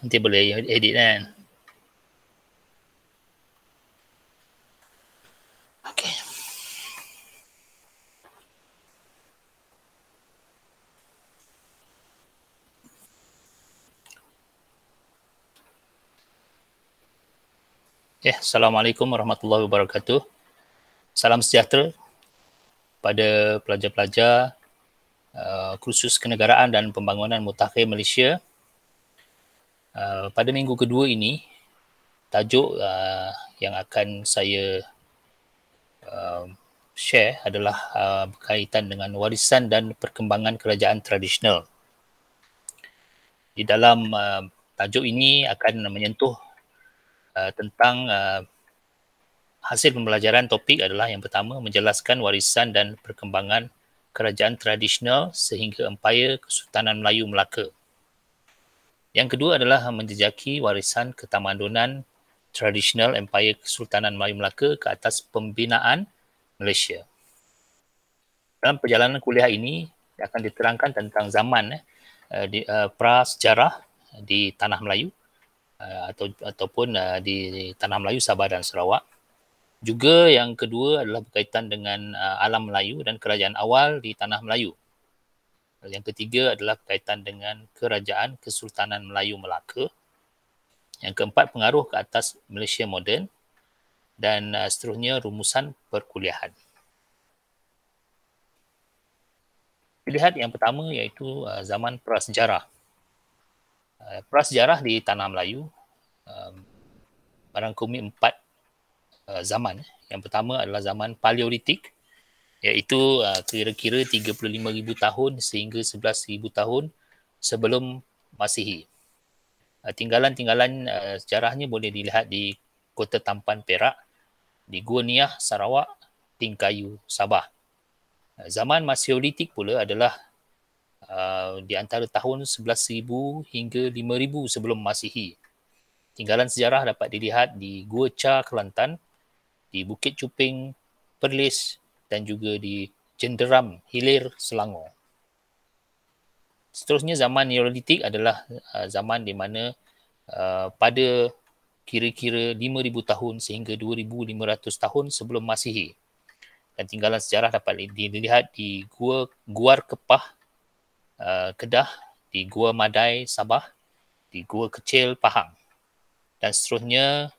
Nanti boleh edit kan. Okay. Okay. Eh, Assalamualaikum warahmatullahi wabarakatuh. Salam sejahtera pada pelajar-pelajar uh, kursus kenegaraan dan pembangunan mutakhir Malaysia. Malaysia uh, pada minggu kedua ini tajuk uh, yang akan saya uh, share adalah uh, berkaitan dengan warisan dan perkembangan kerajaan tradisional. Di dalam uh, tajuk ini akan menyentuh uh, tentang uh, hasil pembelajaran topik adalah yang pertama menjelaskan warisan dan perkembangan kerajaan tradisional sehingga Empire Kesultanan Melayu Melaka. Yang kedua adalah menjejaki warisan ketamadunan tradisional Empire Kesultanan Melayu Melaka ke atas pembinaan Malaysia. Dalam perjalanan kuliah ini akan diterangkan tentang zaman eh, eh di, eh, prasejarah eh, di tanah Melayu eh, atau ataupun eh, di tanah Melayu Sabah dan Sarawak. Juga yang kedua adalah berkaitan dengan eh, alam Melayu dan kerajaan awal di tanah Melayu yang ketiga adalah kaitan dengan kerajaan Kesultanan Melayu Melaka. Yang keempat pengaruh ke atas Malaysia moden dan uh, seterusnya rumusan perkuliahan. Lihat yang pertama iaitu uh, zaman prasejarah. Uh, prasejarah di tanah Melayu um, barangkali empat zaman. Yang pertama adalah zaman paleolitik iaitu uh, kira-kira 35,000 tahun sehingga 11,000 tahun sebelum Masihi. Ah, tinggalan-tinggalan uh, sejarahnya boleh dilihat di Kota Tampan Perak, di Gua Niah, Sarawak, Tingkayu, Sabah. Uh, zaman Mesolitik pula adalah uh, di antara tahun 11,000 hingga 5,000 sebelum Masihi. Tinggalan sejarah dapat dilihat di Gua Cha, Kelantan, di Bukit Cuping, Perlis, dan juga di Cenderam, Hilir Selangor. Seterusnya zaman Neolitik adalah uh, zaman di mana uh, pada kira-kira 5000 tahun sehingga 2500 tahun sebelum Masihi. Dan tinggalan sejarah dapat dilihat di Gua Guar Kepah uh, Kedah, di Gua Madai Sabah, di Gua Kecil Pahang. Dan seterusnya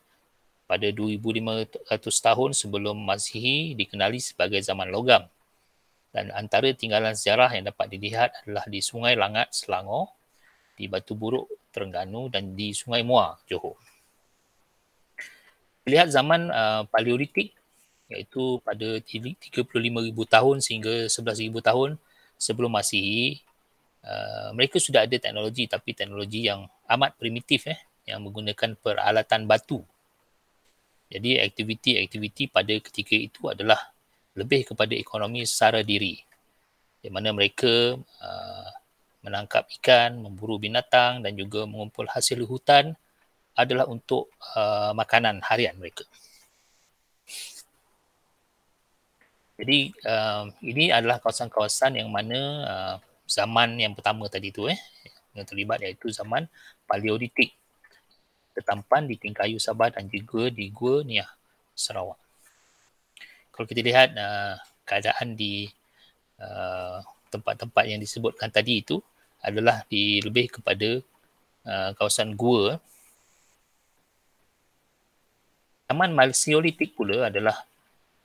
pada 2500 tahun sebelum Masihi dikenali sebagai zaman logam. Dan antara tinggalan sejarah yang dapat dilihat adalah di Sungai Langat, Selangor, di Batu Buruk, Terengganu dan di Sungai Muar, Johor. Lihat zaman uh, Paleolitik iaitu pada 35,000 tahun sehingga 11,000 tahun sebelum Masihi, uh, mereka sudah ada teknologi tapi teknologi yang amat primitif eh, yang menggunakan peralatan batu jadi aktiviti-aktiviti pada ketika itu adalah lebih kepada ekonomi secara diri. Di mana mereka uh, menangkap ikan, memburu binatang dan juga mengumpul hasil hutan adalah untuk uh, makanan harian mereka. Jadi uh, ini adalah kawasan-kawasan yang mana uh, zaman yang pertama tadi tu eh yang terlibat iaitu zaman paleolitik. Ketampan di Tingkayu Sabah dan juga di Gua Nia Sarawak. Kalau kita lihat uh, keadaan di uh, tempat-tempat yang disebutkan tadi itu adalah di lebih kepada uh, kawasan gua. Taman Malsiolitik pula adalah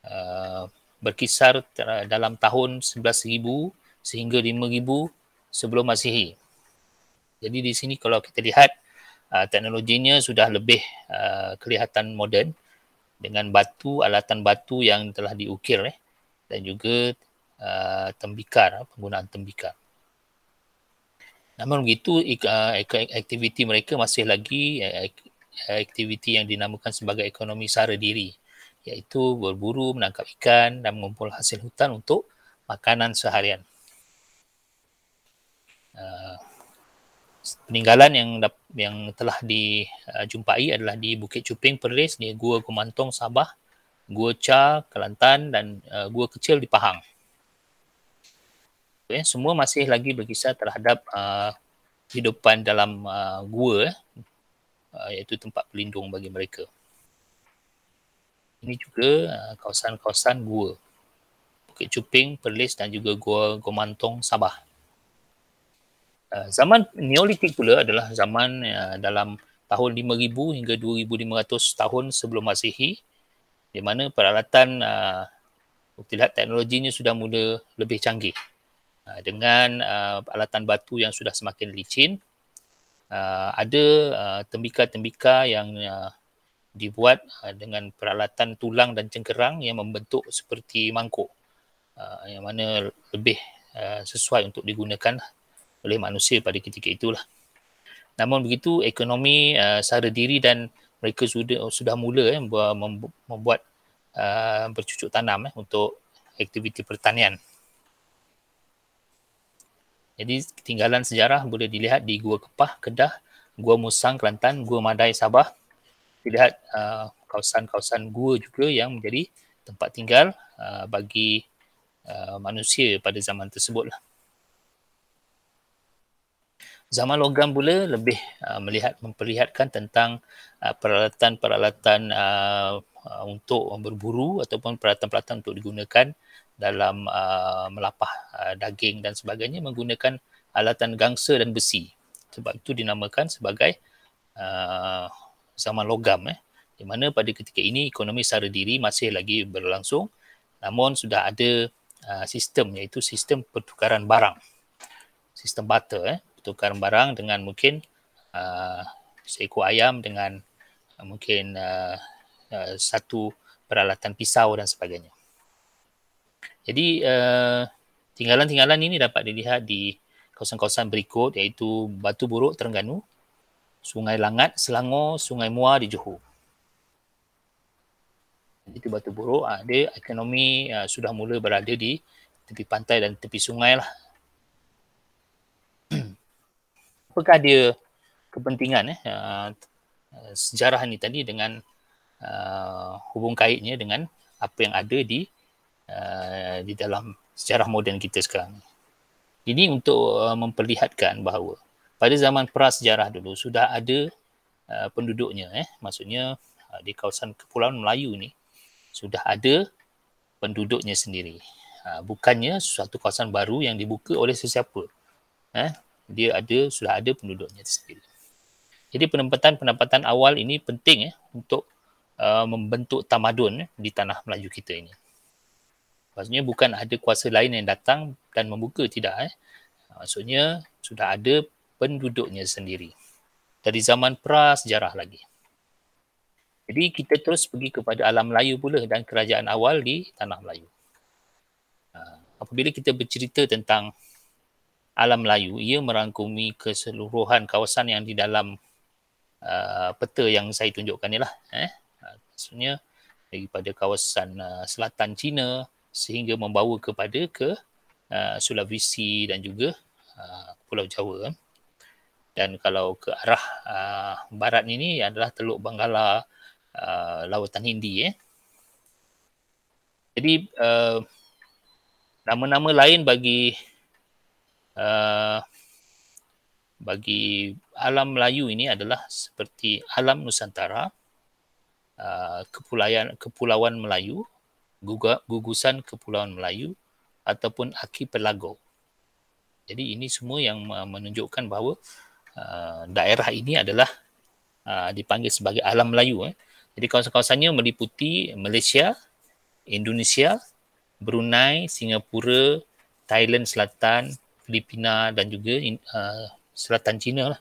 uh, berkisar dalam tahun 11,000 sehingga 5,000 sebelum Masihi. Jadi di sini kalau kita lihat uh, teknologinya sudah lebih uh, kelihatan moden dengan batu alatan batu yang telah diukir eh dan juga uh, tembikar penggunaan tembikar Namun begitu aktiviti mereka masih lagi eh, aktiviti yang dinamakan sebagai ekonomi sara diri iaitu berburu, menangkap ikan dan mengumpul hasil hutan untuk makanan seharian peninggalan yang yang telah dijumpai adalah di Bukit Cuping Perlis, di Gua Kumantong Sabah, Gua Cha Kelantan dan uh, Gua Kecil di Pahang. Okay, eh, semua masih lagi berkisar terhadap eh, kehidupan uh, dalam uh, gua uh, iaitu tempat pelindung bagi mereka. Ini juga uh, kawasan-kawasan gua Bukit Cuping, Perlis dan juga Gua Gomantong, Sabah. Eh, zaman Neolitik pula adalah zaman uh, dalam tahun 5000 hingga 2500 tahun sebelum Masihi di mana peralatan uh, eh, lihat teknologinya sudah mula lebih canggih uh, dengan uh, alatan batu yang sudah semakin licin uh, ada uh, tembika-tembika yang uh, dibuat uh, dengan peralatan tulang dan cengkerang yang membentuk seperti mangkuk uh, yang mana lebih uh, sesuai untuk digunakan oleh manusia pada ketika itulah. Namun begitu ekonomi uh, sara diri dan mereka sudah sudah mula eh, membuat uh, bercucuk tanam eh, untuk aktiviti pertanian. Jadi ketinggalan sejarah boleh dilihat di Gua Kepah, Kedah, Gua Musang, Kelantan, Gua Madai, Sabah. Dilihat uh, kawasan-kawasan gua juga yang menjadi tempat tinggal uh, bagi uh, manusia pada zaman tersebut. Lah zaman logam pula lebih uh, melihat memperlihatkan tentang uh, peralatan-peralatan uh, uh, untuk berburu ataupun peralatan-peralatan untuk digunakan dalam uh, melapah uh, daging dan sebagainya menggunakan alatan gangsa dan besi. Sebab itu dinamakan sebagai uh, zaman logam eh di mana pada ketika ini ekonomi secara diri masih lagi berlangsung namun sudah ada uh, sistem iaitu sistem pertukaran barang. Sistem barter eh tukar barang dengan mungkin uh, seekor ayam dengan uh, mungkin uh, uh, satu peralatan pisau dan sebagainya. Jadi uh, tinggalan-tinggalan ini dapat dilihat di kawasan-kawasan berikut iaitu Batu Buruk Terengganu, Sungai Langat Selangor, Sungai Mua di Johor. Itu Batu Buruk, uh, dia ekonomi uh, sudah mula berada di tepi pantai dan tepi sungai lah apakah dia kepentingan eh, ah, ah, sejarah ni tadi dengan uh, hubung kaitnya dengan apa yang ada di uh, di dalam sejarah moden kita sekarang ni. Ini untuk uh, memperlihatkan bahawa pada zaman prasejarah dulu sudah ada uh, penduduknya eh maksudnya uh, di kawasan kepulauan Melayu ni sudah ada penduduknya sendiri. Uh, bukannya suatu kawasan baru yang dibuka oleh sesiapa. Eh dia ada sudah ada penduduknya sendiri. Jadi penempatan pendapatan awal ini penting eh untuk uh, membentuk tamadun eh, di tanah Melayu kita ini. Maksudnya bukan ada kuasa lain yang datang dan membuka tidak eh. Uh, maksudnya sudah ada penduduknya sendiri. Dari zaman pra sejarah lagi. Jadi kita terus pergi kepada alam Melayu pula dan kerajaan awal di tanah Melayu. Uh, apabila kita bercerita tentang alam Melayu ia merangkumi keseluruhan kawasan yang di dalam uh, peta yang saya tunjukkan ni lah eh ha, maksudnya daripada kawasan uh, selatan China sehingga membawa kepada ke uh, Sulawesi dan juga uh, Pulau Jawa dan kalau ke arah uh, barat ini adalah Teluk Bangala uh, Lautan Hindi eh jadi uh, nama-nama lain bagi Eh, bagi alam Melayu ini adalah seperti alam Nusantara, uh, eh, kepulauan kepulauan Melayu, gugusan kepulauan Melayu ataupun archipelago. Jadi ini semua yang menunjukkan bahawa uh, daerah ini adalah uh, dipanggil sebagai alam Melayu. Eh. Jadi kawasan-kawasannya meliputi Malaysia, Indonesia, Brunei, Singapura, Thailand Selatan, Filipina dan juga uh, selatan China lah.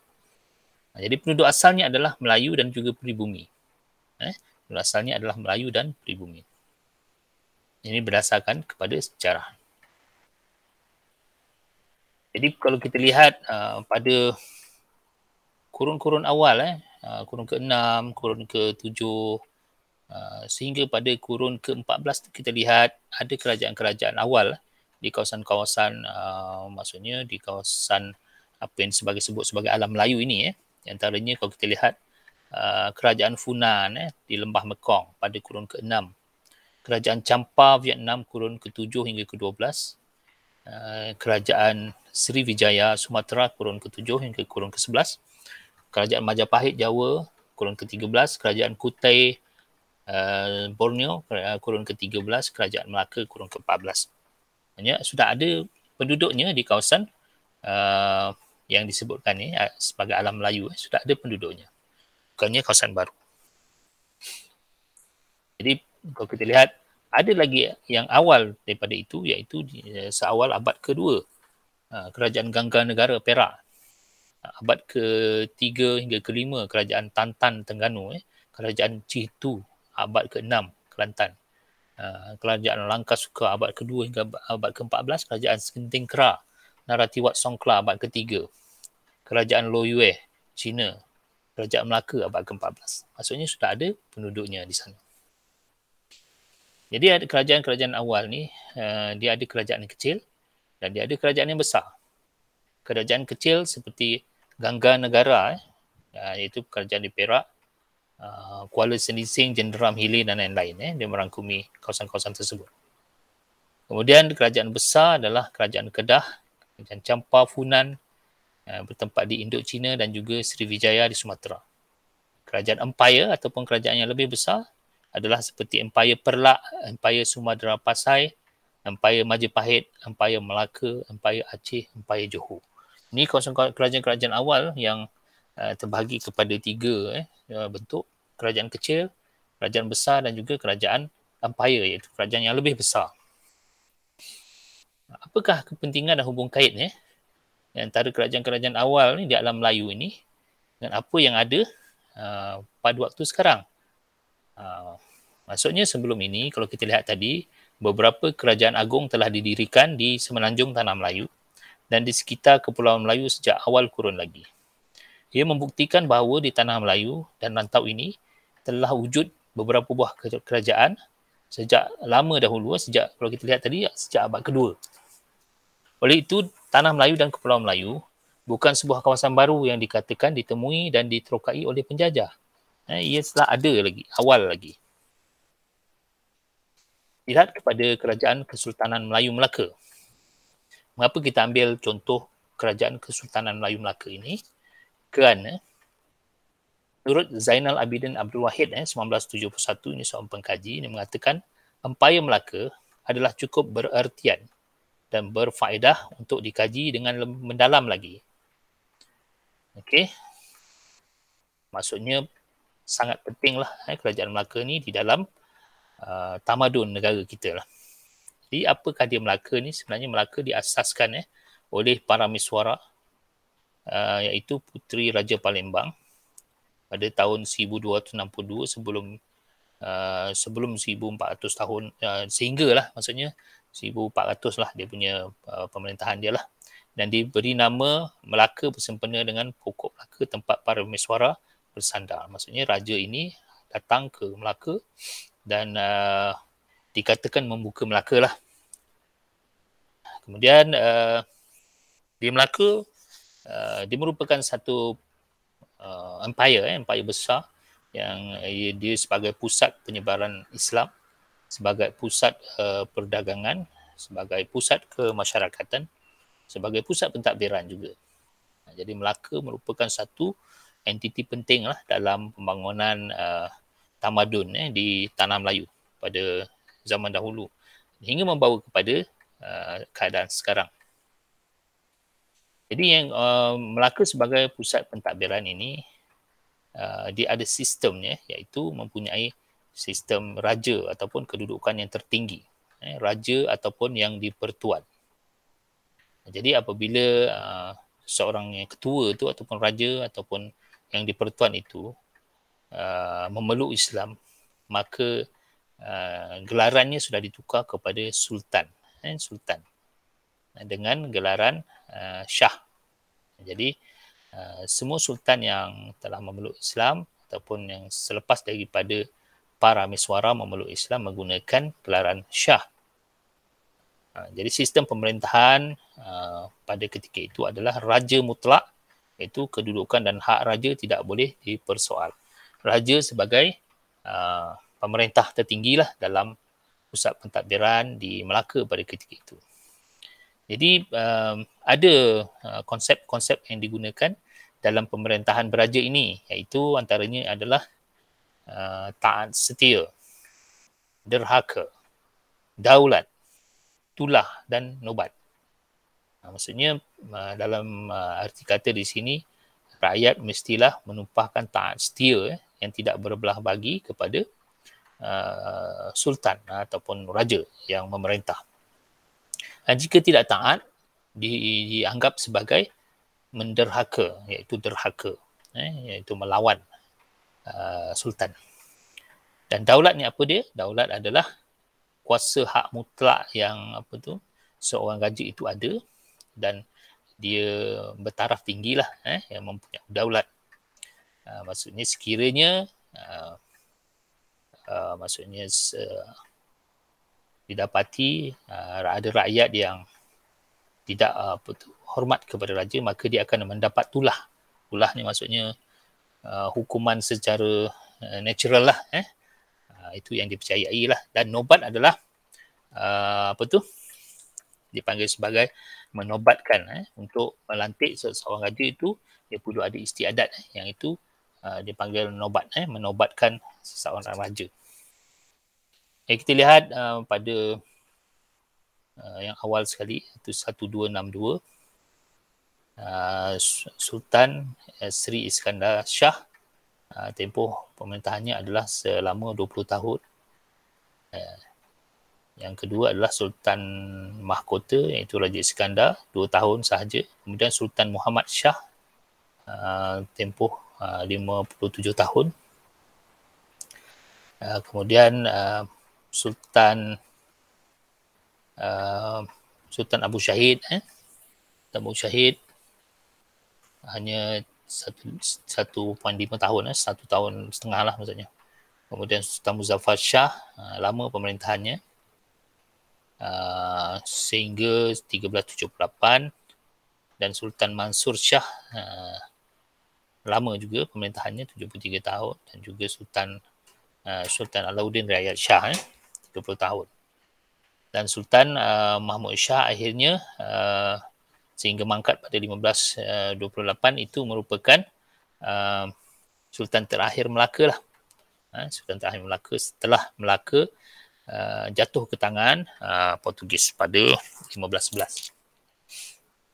Ha, jadi penduduk asalnya adalah Melayu dan juga pribumi. Eh, penduduk asalnya adalah Melayu dan pribumi. Ini berdasarkan kepada sejarah. Jadi kalau kita lihat uh, pada kurun-kurun awal, eh, uh, kurun ke-6, kurun ke-7, uh, sehingga pada kurun ke-14 kita lihat ada kerajaan-kerajaan awal. Lah di kawasan-kawasan uh, maksudnya di kawasan apa yang sebagai sebut sebagai alam Melayu ini eh di antaranya kalau kita lihat uh, kerajaan Funan eh di Lembah Mekong pada kurun ke-6 kerajaan Champa Vietnam kurun ke-7 hingga ke-12 uh, kerajaan Sriwijaya Sumatera kurun ke-7 hingga kurun ke-11 kerajaan Majapahit Jawa kurun ke-13 kerajaan Kutai uh, Borneo uh, kurun ke-13 kerajaan Melaka kurun ke-14 ya sudah ada penduduknya di kawasan uh, yang disebutkan ni uh, sebagai alam Melayu eh, sudah ada penduduknya bukannya kawasan baru jadi kalau kita lihat ada lagi yang awal daripada itu iaitu eh, seawal abad kedua uh, kerajaan Gangga Negara Perak abad ke-3 hingga ke-5 kerajaan Tantan Tengganu eh kerajaan Tu abad ke-6 Kelantan Ah, kerajaan Langka Suka abad ke-2 hingga abad ke-14, kerajaan Sekenting Kera, Naratiwat Songkla abad ke-3, kerajaan Lo Yue, China, kerajaan Melaka abad ke-14. Maksudnya sudah ada penduduknya di sana. Jadi ada kerajaan-kerajaan awal ni, ah, dia ada kerajaan yang kecil dan dia ada kerajaan yang besar. Kerajaan kecil seperti Gangga Negara, eh, ah, iaitu kerajaan di Perak, Uh, Kuala Selising, Jenderam, Hilir dan lain-lain eh, dia merangkumi kawasan-kawasan tersebut. Kemudian kerajaan besar adalah kerajaan Kedah, kerajaan Campa Funan eh, bertempat di Induk Cina dan juga Sriwijaya di Sumatera. Kerajaan empire ataupun kerajaan yang lebih besar adalah seperti Empire Perlak, Empire Sumatera Pasai, Empire Majapahit, Empire Melaka, Empire Aceh, Empire Johor. Ini kawasan kerajaan-kerajaan awal yang Uh, terbahagi kepada tiga eh, uh, bentuk kerajaan kecil, kerajaan besar dan juga kerajaan empire iaitu kerajaan yang lebih besar. Apakah kepentingan dan hubung kait eh, antara kerajaan-kerajaan awal ni di alam Melayu ini dengan apa yang ada uh, pada waktu sekarang? Uh, maksudnya sebelum ini kalau kita lihat tadi beberapa kerajaan agung telah didirikan di semenanjung tanah Melayu dan di sekitar kepulauan Melayu sejak awal kurun lagi. Ia membuktikan bahawa di tanah Melayu dan rantau ini telah wujud beberapa buah kerajaan sejak lama dahulu, sejak kalau kita lihat tadi, sejak abad kedua. Oleh itu, tanah Melayu dan Kepulauan Melayu bukan sebuah kawasan baru yang dikatakan ditemui dan diterokai oleh penjajah. Eh, ia telah ada lagi, awal lagi. Lihat kepada Kerajaan Kesultanan Melayu Melaka. Mengapa kita ambil contoh Kerajaan Kesultanan Melayu Melaka ini? pengetikan eh, menurut Zainal Abidin Abdul Wahid eh, 1971 ini seorang pengkaji ini mengatakan Empayar Melaka adalah cukup berertian dan berfaedah untuk dikaji dengan mendalam lagi. Okey. Maksudnya sangat pentinglah eh, kerajaan Melaka ni di dalam uh, tamadun negara kita lah. Jadi apakah dia Melaka ni? Sebenarnya Melaka diasaskan eh, oleh para miswara Ah, iaitu Puteri Raja Palembang pada tahun 1262 sebelum uh, sebelum 1400 tahun uh, lah maksudnya 1400 lah dia punya uh, pemerintahan dia lah dan diberi nama Melaka bersempena dengan pokok Melaka tempat para meswara bersandar. Maksudnya raja ini datang ke Melaka dan uh, dikatakan membuka Melaka lah. Kemudian uh, di Melaka Uh, dia merupakan satu uh, empire eh, empire besar yang eh, dia sebagai pusat penyebaran Islam sebagai pusat uh, perdagangan sebagai pusat kemasyarakatan sebagai pusat pentadbiran juga jadi Melaka merupakan satu entiti penting lah dalam pembangunan uh, tamadun eh, di tanah Melayu pada zaman dahulu hingga membawa kepada uh, keadaan sekarang. Jadi yang uh, Melaka sebagai pusat pentadbiran ini uh, dia ada sistemnya iaitu mempunyai sistem raja ataupun kedudukan yang tertinggi eh, raja ataupun yang dipertuan. Jadi apabila uh, seorang yang ketua itu ataupun raja ataupun yang dipertuan itu uh, memeluk Islam maka uh, gelarannya sudah ditukar kepada sultan eh, sultan dengan gelaran uh, Shah. Jadi uh, semua sultan yang telah memeluk Islam ataupun yang selepas daripada para miswara memeluk Islam menggunakan gelaran Shah. Uh, jadi sistem pemerintahan uh, pada ketika itu adalah raja mutlak Itu kedudukan dan hak raja tidak boleh dipersoal. Raja sebagai uh, pemerintah tertinggilah dalam pusat pentadbiran di Melaka pada ketika itu. Jadi um, ada konsep-konsep uh, yang digunakan dalam pemerintahan beraja ini iaitu antaranya adalah uh, taat setia, derhaka, daulat, tulah dan nobat. Uh, maksudnya uh, dalam uh, arti kata di sini rakyat mestilah menumpahkan taat setia eh, yang tidak berbelah bagi kepada uh, sultan uh, ataupun raja yang memerintah. Dan jika tidak taat, di, dianggap sebagai menderhaka, iaitu derhaka, eh, iaitu melawan uh, sultan. Dan daulat ni apa dia? Daulat adalah kuasa hak mutlak yang apa tu seorang raja itu ada dan dia bertaraf tinggi lah eh, yang mempunyai daulat. Uh, maksudnya sekiranya uh, uh, maksudnya uh, didapati uh, ada rakyat yang tidak uh, hormat kepada raja maka dia akan mendapat tulah tulah ni maksudnya uh, hukuman secara uh, natural lah eh uh, itu yang dipercayai lah dan nobat adalah uh, apa tu dipanggil sebagai menobatkan eh untuk melantik seorang raja itu dia perlu ada istiadat eh. yang itu uh, dipanggil nobat eh menobatkan seseorang raja Eh, kita lihat uh, pada uh, yang awal sekali, itu 1262. Uh, Sultan uh, Sri Iskandar Shah, uh, tempoh pemerintahannya adalah selama 20 tahun. Uh, yang kedua adalah Sultan Mahkota, iaitu Raja Iskandar, 2 tahun sahaja. Kemudian Sultan Muhammad Shah, uh, tempoh uh, 57 tahun. Uh, kemudian... Uh, Sultan uh, Sultan Abu Syahid eh? Sultan Abu Syahid hanya satu, satu poin tahun eh? satu tahun setengah lah maksudnya kemudian Sultan Muzaffar Shah uh, lama pemerintahannya uh, sehingga 1378 dan Sultan Mansur Shah uh, lama juga pemerintahannya 73 tahun dan juga Sultan uh, Sultan Alauddin Riyad Shah eh? 20 tahun. Dan Sultan uh, Mahmud Shah akhirnya uh, sehingga mangkat pada 1528 uh, itu merupakan uh, Sultan terakhir Melaka lah. Ha, Sultan terakhir Melaka setelah Melaka uh, jatuh ke tangan uh, Portugis pada 1511.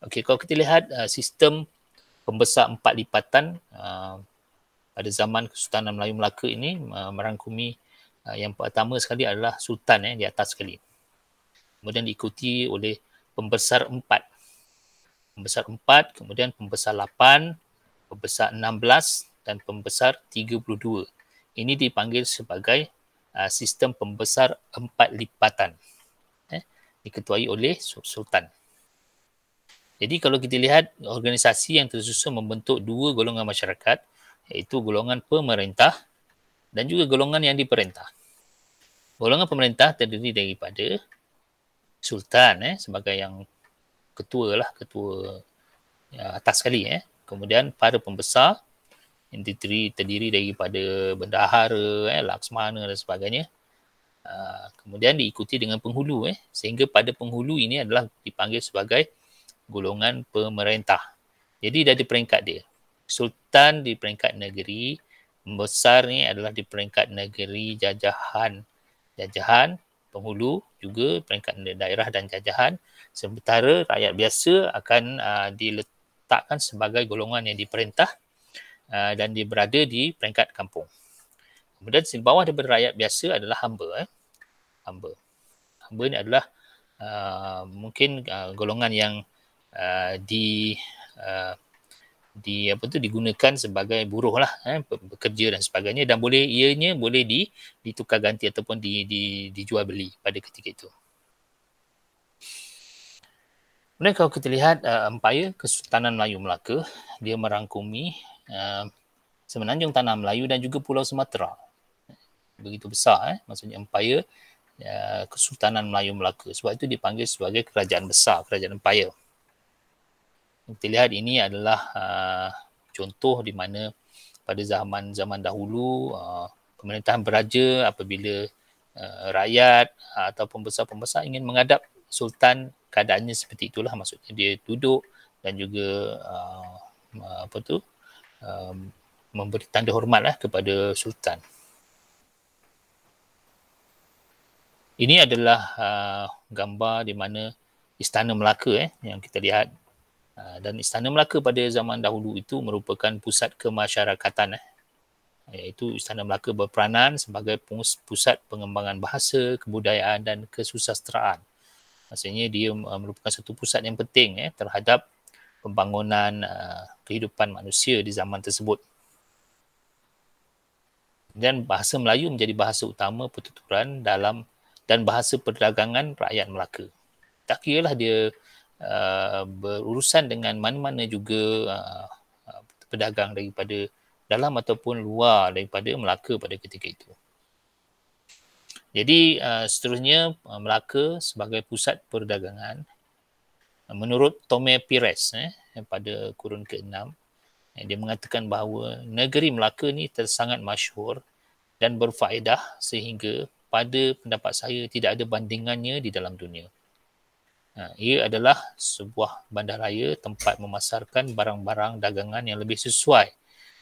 Okey, kalau kita lihat uh, sistem pembesar empat lipatan uh, pada zaman Kesultanan Melayu Melaka ini uh, merangkumi Ah, yang pertama sekali adalah sultan eh, di atas sekali. Kemudian diikuti oleh pembesar empat. Pembesar empat, kemudian pembesar lapan, pembesar enam belas dan pembesar tiga puluh dua. Ini dipanggil sebagai uh, sistem pembesar empat lipatan. Eh, diketuai oleh sultan. Jadi kalau kita lihat organisasi yang tersusun membentuk dua golongan masyarakat iaitu golongan pemerintah dan juga golongan yang diperintah. Golongan pemerintah terdiri daripada sultan eh sebagai yang ketua lah ketua ya, atas sekali eh. Kemudian para pembesar yang terdiri, terdiri daripada bendahara eh laksmana dan sebagainya. Uh, kemudian diikuti dengan penghulu eh sehingga pada penghulu ini adalah dipanggil sebagai golongan pemerintah. Jadi dari peringkat dia. Sultan di peringkat negeri, besar ni adalah di peringkat negeri jajahan jajahan penghulu juga peringkat daerah dan jajahan sementara rakyat biasa akan uh, diletakkan sebagai golongan yang diperintah uh, dan dia berada di peringkat kampung kemudian di bawah daripada rakyat biasa adalah hamba eh. hamba hamba ni adalah uh, mungkin uh, golongan yang uh, di uh, di apa tu digunakan sebagai buruh lah eh, bekerja dan sebagainya dan boleh ianya boleh di ditukar ganti ataupun di, di dijual beli pada ketika itu. Kemudian kalau kita lihat uh, empayar Kesultanan Melayu Melaka dia merangkumi uh, semenanjung tanah Melayu dan juga Pulau Sumatera. Begitu besar eh maksudnya empayar uh, Kesultanan Melayu Melaka sebab itu dipanggil sebagai kerajaan besar, kerajaan empayar kita lihat ini adalah uh, contoh di mana pada zaman zaman dahulu uh, pemerintahan beraja apabila uh, rakyat uh, atau pembesar-pembesar ingin menghadap sultan keadaannya seperti itulah maksudnya dia duduk dan juga uh, apa tu uh, memberi tanda hormatlah kepada sultan ini adalah uh, gambar di mana istana Melaka eh yang kita lihat Ah, dan istana Melaka pada zaman dahulu itu merupakan pusat kemasyarakatan eh iaitu istana Melaka berperanan sebagai pusat pengembangan bahasa, kebudayaan dan kesusasteraan. Maksudnya dia ah, merupakan satu pusat yang penting eh terhadap pembangunan uh, kehidupan manusia di zaman tersebut. Dan bahasa Melayu menjadi bahasa utama pertuturan dalam dan bahasa perdagangan rakyat Melaka. Tak kira lah dia Uh, berurusan dengan mana-mana juga uh, uh, pedagang daripada dalam ataupun luar daripada Melaka pada ketika itu. Jadi uh, seterusnya uh, Melaka sebagai pusat perdagangan uh, menurut Tome Pires eh, pada kurun ke-6 eh, dia mengatakan bahawa negeri Melaka ni tersangat masyhur dan berfaedah sehingga pada pendapat saya tidak ada bandingannya di dalam dunia. Ha, ia adalah sebuah bandaraya tempat memasarkan barang-barang dagangan yang lebih sesuai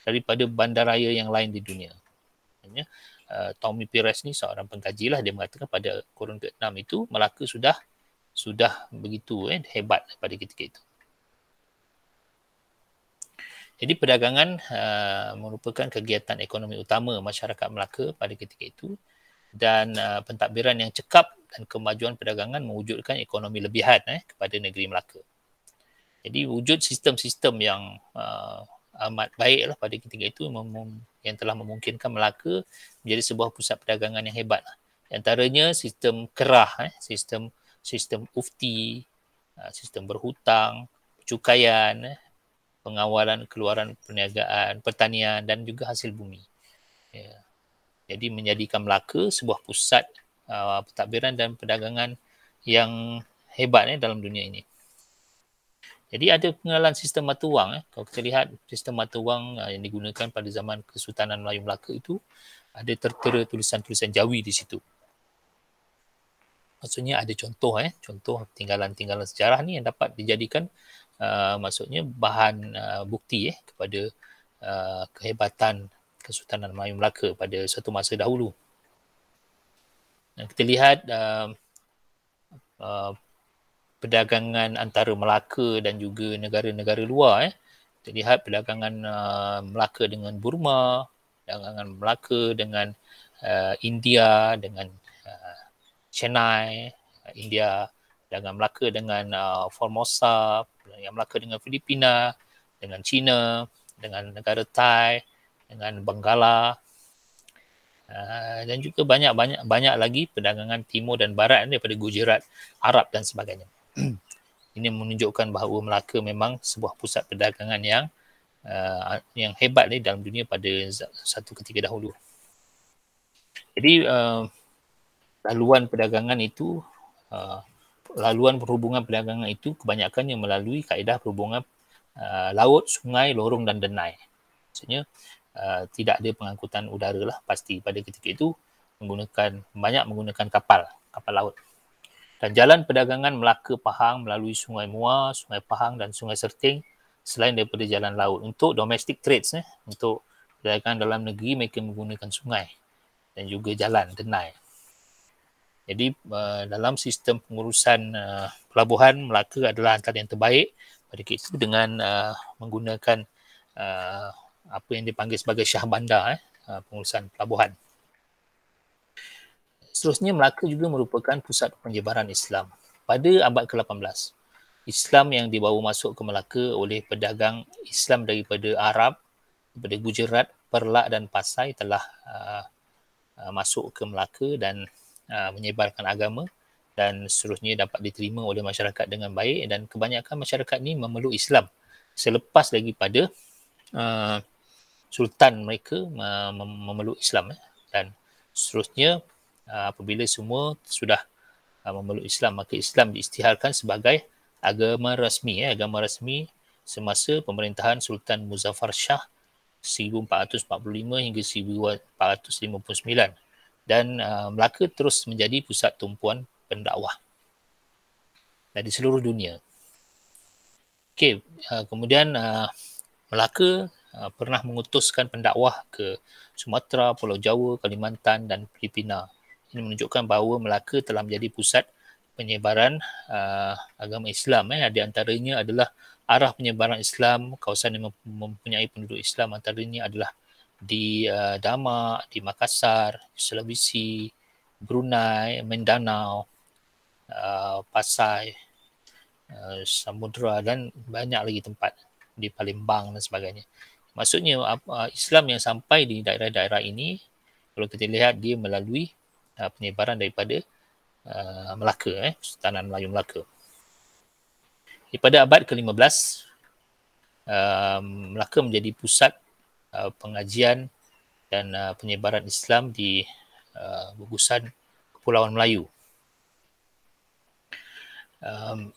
daripada bandaraya yang lain di dunia. Ya. Tommy Pires ni seorang pengkaji lah dia mengatakan pada kurun ke-6 itu Melaka sudah sudah begitu eh, hebat pada ketika itu. Jadi perdagangan uh, merupakan kegiatan ekonomi utama masyarakat Melaka pada ketika itu dan uh, pentadbiran yang cekap dan kemajuan perdagangan mewujudkan ekonomi lebihan eh, kepada negeri Melaka. Jadi wujud sistem-sistem yang uh, amat baik lah pada ketika itu yang telah memungkinkan Melaka menjadi sebuah pusat perdagangan yang hebat. Lah. Antaranya sistem kerah, eh, sistem sistem ufti, uh, sistem berhutang, cukaian, eh, pengawalan keluaran perniagaan, pertanian dan juga hasil bumi. Yeah. Jadi menjadikan Melaka sebuah pusat uh, pentadbiran dan perdagangan yang hebat eh, dalam dunia ini. Jadi ada pengenalan sistem mata wang. Eh. Kalau kita lihat sistem mata wang uh, yang digunakan pada zaman Kesultanan Melayu Melaka itu, ada tertera tulisan-tulisan jawi di situ. Maksudnya ada contoh, eh, contoh tinggalan-tinggalan sejarah ni yang dapat dijadikan uh, maksudnya bahan uh, bukti eh, kepada uh, kehebatan Kesultanan Melayu Melaka pada suatu masa dahulu. Dan kita lihat uh, uh, perdagangan antara Melaka dan juga negara-negara luar. Eh. Kita lihat perdagangan uh, Melaka dengan Burma, perdagangan Melaka dengan uh, India, dengan uh, Chennai, India, perdagangan Melaka dengan uh, Formosa, perdagangan Melaka dengan Filipina, dengan China, dengan negara Thai, dengan Bangla, Ah, dan juga banyak banyak banyak lagi perdagangan timur dan barat daripada Gujarat, Arab dan sebagainya. Ini menunjukkan bahawa Melaka memang sebuah pusat perdagangan yang uh, yang hebat ni dalam dunia pada satu ketika dahulu. Jadi uh, laluan perdagangan itu uh, laluan perhubungan perdagangan itu kebanyakannya melalui kaedah perhubungan uh, laut, sungai, lorong dan denai. Maksudnya Uh, tidak ada pengangkutan udara lah pasti pada ketika itu menggunakan banyak menggunakan kapal kapal laut dan jalan perdagangan Melaka Pahang melalui Sungai Mua, Sungai Pahang dan Sungai Serting selain daripada jalan laut untuk domestic trades eh, untuk perdagangan dalam negeri mereka menggunakan sungai dan juga jalan denai. Jadi uh, dalam sistem pengurusan uh, pelabuhan Melaka adalah antara yang terbaik pada kita dengan uh, menggunakan uh, apa yang dipanggil sebagai syah bandar eh, ha, pengurusan pelabuhan. Seterusnya, Melaka juga merupakan pusat penyebaran Islam. Pada abad ke-18, Islam yang dibawa masuk ke Melaka oleh pedagang Islam daripada Arab, daripada Gujarat, Perlak dan Pasai telah uh, uh, masuk ke Melaka dan uh, menyebarkan agama dan seterusnya dapat diterima oleh masyarakat dengan baik dan kebanyakan masyarakat ini memeluk Islam selepas daripada uh, sultan mereka memeluk Islam ya. dan seterusnya uh, apabila semua sudah uh, memeluk Islam maka Islam diistiharkan sebagai agama rasmi ya agama rasmi semasa pemerintahan Sultan Muzaffar Shah 1445 hingga 1459 dan uh, Melaka terus menjadi pusat tumpuan pendakwah dari seluruh dunia. Okey, kemudian Melaka Ah, pernah mengutuskan pendakwah ke Sumatera, Pulau Jawa, Kalimantan dan Filipina. Ini menunjukkan bahawa Melaka telah menjadi pusat penyebaran uh, agama Islam eh di antaranya adalah arah penyebaran Islam, kawasan yang mempunyai penduduk Islam antaranya adalah di uh, Damak, di Makassar, Sulawesi, Brunei, Mindanao, uh, Pasai, uh, Samudra dan banyak lagi tempat di Palembang dan sebagainya. Maksudnya ah, Islam yang sampai di daerah-daerah ini kalau kita lihat dia melalui ah, penyebaran daripada ah, Melaka eh Sultanan Melayu Melaka. Daripada abad ke-15 Melaka menjadi pusat pengajian dan penyebaran Islam di gugusan Kepulauan Melayu. Um,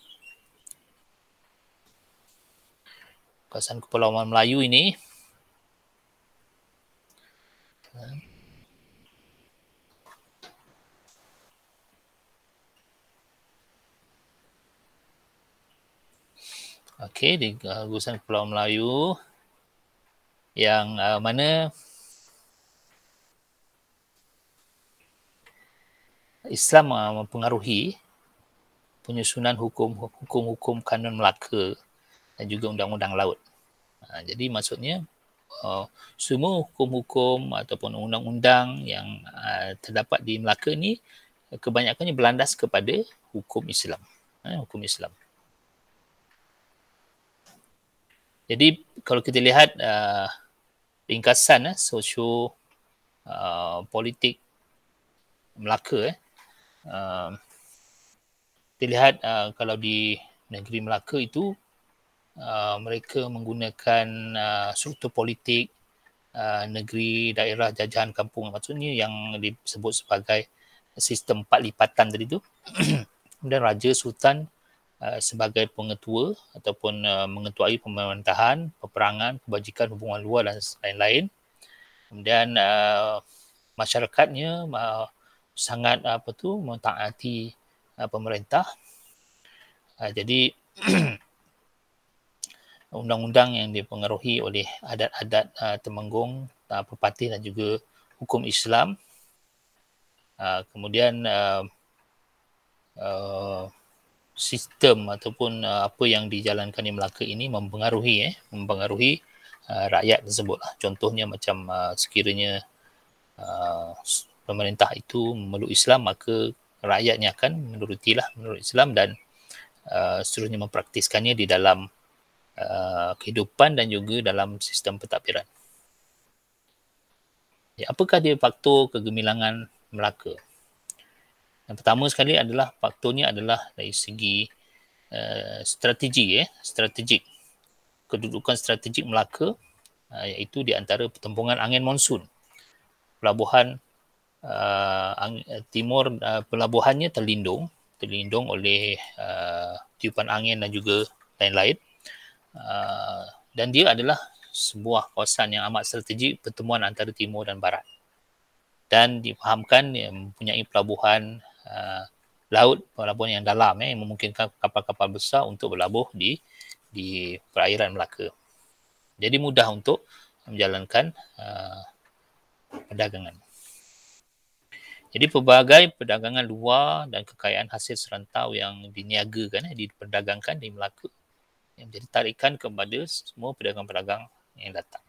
kawasan Kepulauan Melayu ini Okey, di uh, Gugusan Pulau Melayu yang uh, mana Islam uh, mempengaruhi penyusunan hukum-hukum kanun Melaka dan juga undang-undang laut. Uh, jadi maksudnya uh, semua hukum-hukum ataupun undang-undang yang uh, terdapat di Melaka ni uh, kebanyakannya berlandas kepada hukum Islam. Eh, hukum Islam. Jadi kalau kita lihat uh, ringkasan eh, sosio uh, politik Melaka eh, uh, kita lihat uh, kalau di negeri Melaka itu Uh, mereka menggunakan uh, struktur politik uh, negeri daerah jajahan kampung maksudnya yang disebut sebagai sistem empat lipatan tadi tu kemudian raja sultan uh, sebagai pengetua ataupun uh, mengetuai pemerintahan peperangan kebajikan hubungan luar dan lain-lain kemudian uh, masyarakatnya uh, sangat uh, apa tu mentaati uh, pemerintah uh, jadi undang-undang yang dipengaruhi oleh adat-adat uh, Temenggung, uh, Pepatih dan juga hukum Islam. Uh, kemudian uh, uh, sistem ataupun uh, apa yang dijalankan di Melaka ini mempengaruhi eh mempengaruhi uh, rakyat tersebut. Lah. Contohnya macam uh, sekiranya uh, pemerintah itu memeluk Islam maka rakyatnya akan menurutilah menurut Islam dan uh, seterusnya mempraktiskannya di dalam uh, kehidupan dan juga dalam sistem pentadbiran. Ya, apakah dia faktor kegemilangan Melaka? Yang pertama sekali adalah faktornya adalah dari segi uh, strategi ya, eh, strategik. Kedudukan strategik Melaka uh, iaitu di antara pertempungan angin monsun. Pelabuhan uh, ang- uh, timur uh, pelabuhannya terlindung, terlindung oleh uh, tiupan angin dan juga lain-lain. Uh, dan dia adalah sebuah kawasan yang amat strategik pertemuan antara timur dan barat dan difahamkan yang mempunyai pelabuhan uh, laut pelabuhan yang dalam eh, yang memungkinkan kapal-kapal besar untuk berlabuh di di perairan Melaka. Jadi mudah untuk menjalankan uh, perdagangan. Jadi pelbagai perdagangan luar dan kekayaan hasil serantau yang diniagakan eh, diperdagangkan di Melaka yang menjadi tarikan kepada semua pedagang-pedagang yang datang.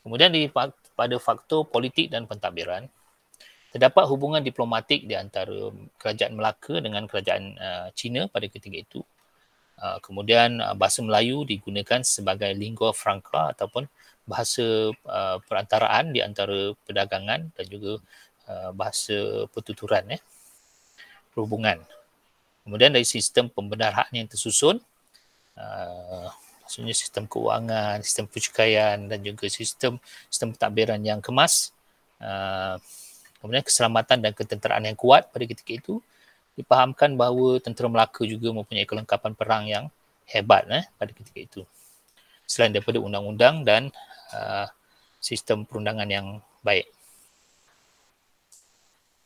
Kemudian di, pada faktor politik dan pentadbiran, terdapat hubungan diplomatik di antara kerajaan Melaka dengan kerajaan uh, Cina pada ketika itu. Uh, kemudian uh, bahasa Melayu digunakan sebagai lingua franca ataupun bahasa uh, perantaraan di antara perdagangan dan juga uh, bahasa pertuturan Eh, perhubungan. Kemudian dari sistem pembenaran yang tersusun, uh, maksudnya sistem keuangan, sistem pencukaian dan juga sistem sistem pentadbiran yang kemas. Uh, kemudian keselamatan dan ketenteraan yang kuat pada ketika itu dipahamkan bahawa tentera Melaka juga mempunyai kelengkapan perang yang hebat eh, pada ketika itu. Selain daripada undang-undang dan uh, sistem perundangan yang baik.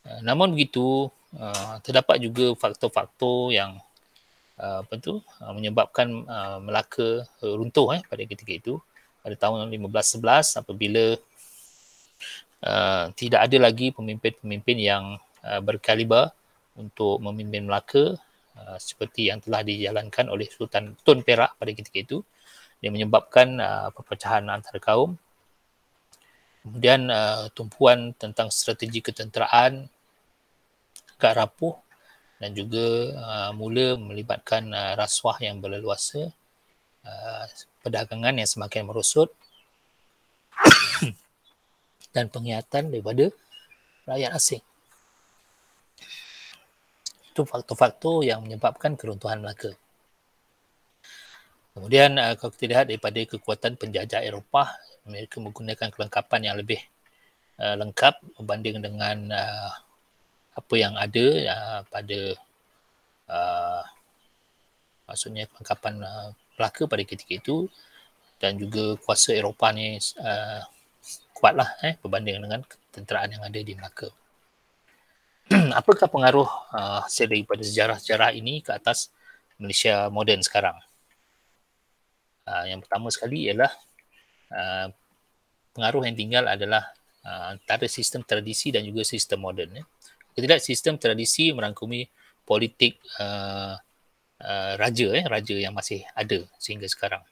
Uh, namun begitu uh, terdapat juga faktor-faktor yang uh, apa tu uh, menyebabkan Melaka runtuh eh pada ketika itu pada tahun 1511 apabila uh, tidak ada lagi pemimpin-pemimpin yang uh, berkaliber untuk memimpin Melaka uh, seperti yang telah dijalankan oleh Sultan Tun Perak pada ketika itu dia menyebabkan uh, perpecahan antara kaum kemudian uh, tumpuan tentang strategi ketenteraan agak rapuh dan juga uh, mula melibatkan uh, rasuah yang berleluasa uh, perdagangan yang semakin merosot dan penglihatan daripada rakyat asing. Itu faktor-faktor yang menyebabkan keruntuhan Melaka. Kemudian uh, kalau kita lihat daripada kekuatan penjajah Eropah, mereka menggunakan kelengkapan yang lebih uh, lengkap berbanding dengan uh, apa yang ada uh, pada uh, maksudnya pengkapan uh, ah, Melaka pada ketika itu dan juga kuasa Eropah ni uh, kuatlah eh berbanding dengan tenteraan yang ada di Melaka. Apakah pengaruh hasil uh, daripada sejarah-sejarah ini ke atas Malaysia moden sekarang? Uh, yang pertama sekali ialah uh, pengaruh yang tinggal adalah uh, antara sistem tradisi dan juga sistem moden. Eh. Ketidak sistem tradisi merangkumi politik uh, uh, raja eh raja yang masih ada sehingga sekarang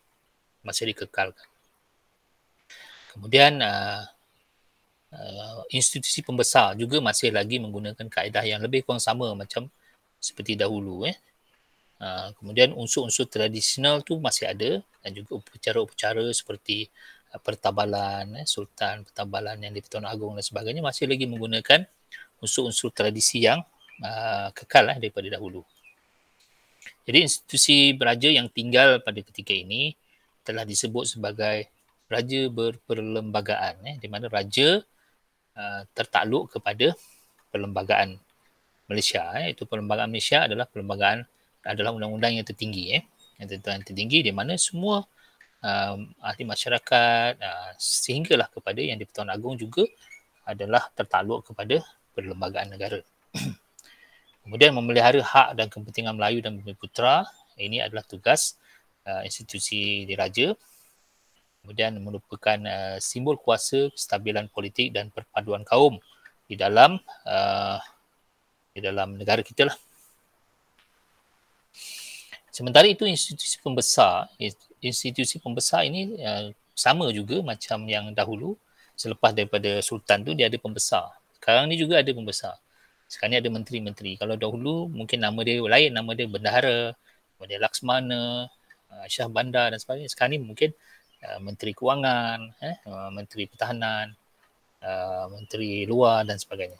masih dikekalkan kemudian uh, uh, institusi pembesar juga masih lagi menggunakan kaedah yang lebih kurang sama macam seperti dahulu eh Uh, kemudian unsur-unsur tradisional tu masih ada dan juga upacara-upacara seperti uh, pertabalan eh, sultan, pertabalan yang di Pertuan Agung dan sebagainya masih lagi menggunakan unsur-unsur tradisi yang uh, kekal eh, daripada dahulu. Jadi institusi beraja yang tinggal pada ketika ini telah disebut sebagai raja berperlembagaan eh, di mana raja uh, tertakluk kepada perlembagaan Malaysia. Eh. Itu perlembagaan Malaysia adalah perlembagaan adalah undang-undang yang tertinggi. Eh. Yang tertinggi di mana semua um, ahli masyarakat uh, sehinggalah kepada yang di Pertuan Agong juga adalah tertakluk kepada perlembagaan negara. Kemudian memelihara hak dan kepentingan Melayu dan Bumi Putera, ini adalah tugas uh, institusi diraja. Kemudian merupakan uh, simbol kuasa, kestabilan politik dan perpaduan kaum di dalam uh, di dalam negara kita lah. Sementara itu institusi pembesar, institusi pembesar ini uh, sama juga macam yang dahulu selepas daripada sultan tu dia ada pembesar. Sekarang ni juga ada pembesar. Sekarang ni ada menteri-menteri. Kalau dahulu mungkin nama dia lain, nama dia Bendahara, nama dia Laksmana, uh, Syah Bandar dan sebagainya. Sekarang ni mungkin uh, Menteri Kewangan, eh, uh, Menteri Pertahanan, uh, Menteri Luar dan sebagainya.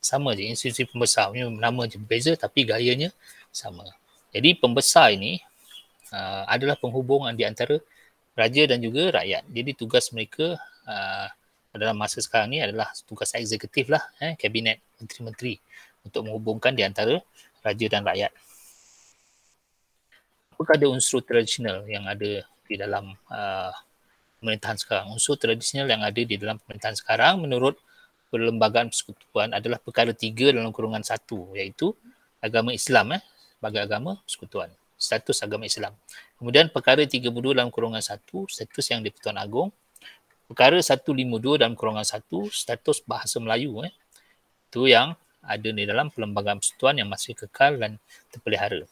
Sama je institusi pembesar. ini Nama je berbeza tapi gayanya sama. Jadi pembesar ini uh, adalah penghubungan di antara raja dan juga rakyat. Jadi tugas mereka uh, dalam masa sekarang ni adalah tugas eksekutif lah, eh, kabinet menteri-menteri untuk menghubungkan di antara raja dan rakyat. Apakah ada unsur tradisional yang ada di dalam uh, pemerintahan sekarang? Unsur tradisional yang ada di dalam pemerintahan sekarang menurut Perlembagaan Persekutuan adalah perkara tiga dalam kurungan satu iaitu agama Islam eh, sebagai agama persekutuan, status agama Islam. Kemudian perkara tiga 32 dalam kurungan satu, status yang di-Pertuan Agong perkara 152 dalam kurungan 1 status bahasa Melayu eh tu yang ada di dalam perlembagaan persatuan yang masih kekal dan terpelihara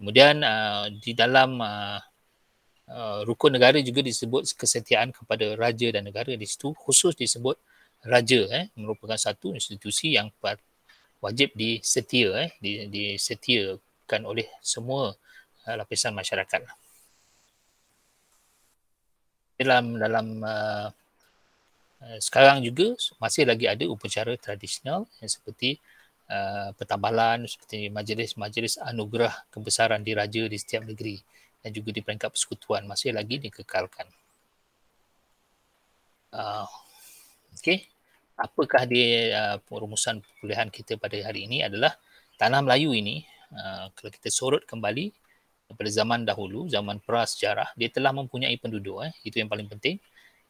kemudian uh, di dalam uh, uh, rukun negara juga disebut kesetiaan kepada raja dan negara di situ khusus disebut raja eh merupakan satu institusi yang wajib disetia eh di disetiakan oleh semua uh, lapisan masyarakat lah dalam dalam uh, uh, sekarang juga masih lagi ada upacara tradisional yang seperti uh, pertambalan seperti majlis-majlis anugerah kebesaran diraja di setiap negeri dan juga di peringkat persekutuan masih lagi dikekalkan. Uh, Okey, apakah di uh, rumusan perkuliahan kita pada hari ini adalah tanah Melayu ini uh, kalau kita sorot kembali pada zaman dahulu, zaman prasejarah, dia telah mempunyai penduduk. Eh. Itu yang paling penting.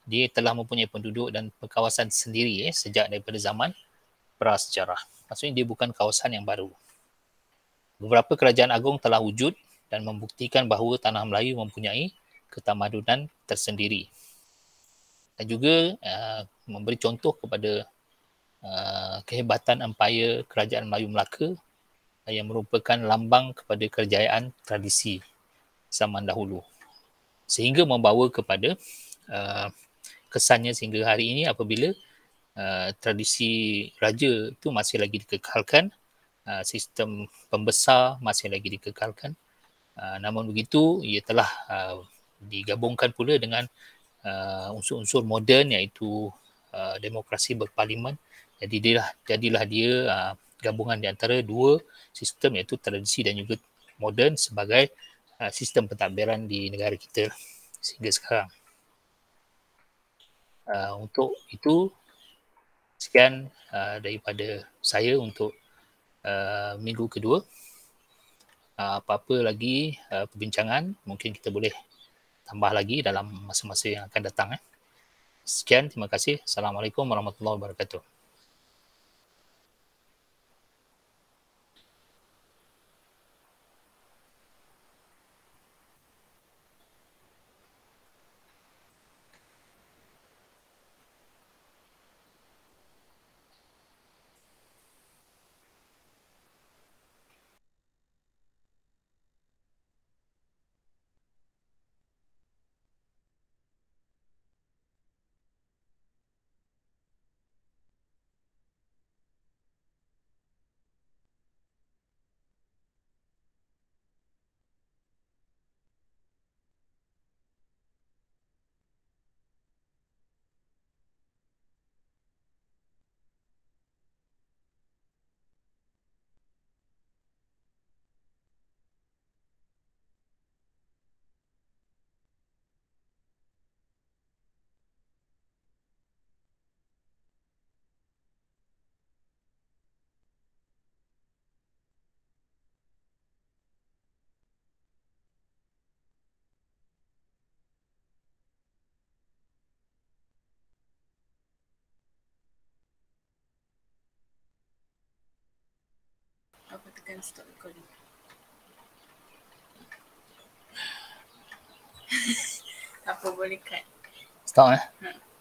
Dia telah mempunyai penduduk dan kawasan sendiri eh, sejak daripada zaman prasejarah. Maksudnya dia bukan kawasan yang baru. Beberapa kerajaan agung telah wujud dan membuktikan bahawa tanah Melayu mempunyai ketamadunan tersendiri. Dan juga uh, memberi contoh kepada uh, kehebatan Empire kerajaan Melayu Melaka yang merupakan lambang kepada kerjayaan tradisi zaman dahulu sehingga membawa kepada uh, kesannya sehingga hari ini apabila uh, tradisi raja itu masih lagi dikekalkan uh, sistem pembesar masih lagi dikekalkan uh, namun begitu ia telah uh, digabungkan pula dengan uh, unsur-unsur moden iaitu uh, demokrasi berparlimen jadi jadilah, jadilah dia uh, gabungan di antara dua sistem iaitu tradisi dan juga moden sebagai uh, sistem pentadbiran di negara kita sehingga sekarang. Uh, untuk itu sekian uh, daripada saya untuk uh, minggu kedua. Uh, apa-apa lagi uh, perbincangan mungkin kita boleh tambah lagi dalam masa-masa yang akan datang. Eh. Sekian, terima kasih. Assalamualaikum warahmatullahi wabarakatuh. akan stop recording. Apa boleh cut. Stop eh. Ha.